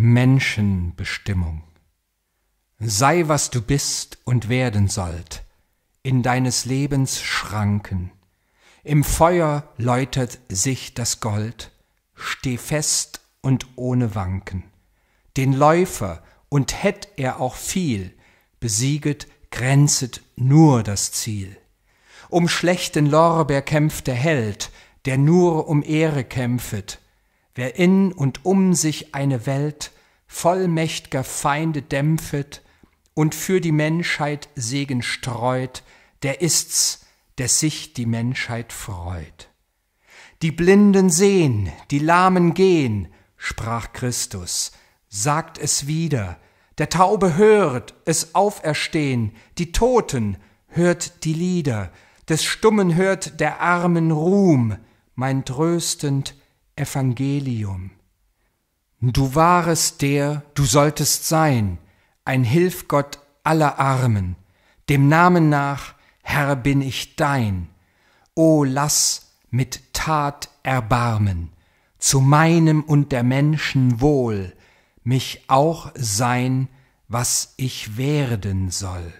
Menschenbestimmung. Sei, was du bist und werden sollt, in deines Lebens Schranken. Im Feuer läutert sich das Gold, steh fest und ohne Wanken. Den Läufer, und hätt er auch viel, besieget, grenzet nur das Ziel. Um schlechten Lorbeer kämpft der Held, der nur um Ehre kämpfet, Wer in und um sich eine Welt voll mächt'ger Feinde dämpfet und für die Menschheit Segen streut, der ist's, der sich die Menschheit freut. Die Blinden sehen, die Lahmen gehen, sprach Christus, sagt es wieder, der Taube hört es auferstehen, die Toten hört die Lieder, des Stummen hört der Armen Ruhm, mein tröstend Evangelium. Du warest der, du solltest sein, ein Hilfgott aller Armen, dem Namen nach, Herr bin ich dein. O lass mit Tat erbarmen, zu meinem und der Menschen wohl, mich auch sein, was ich werden soll.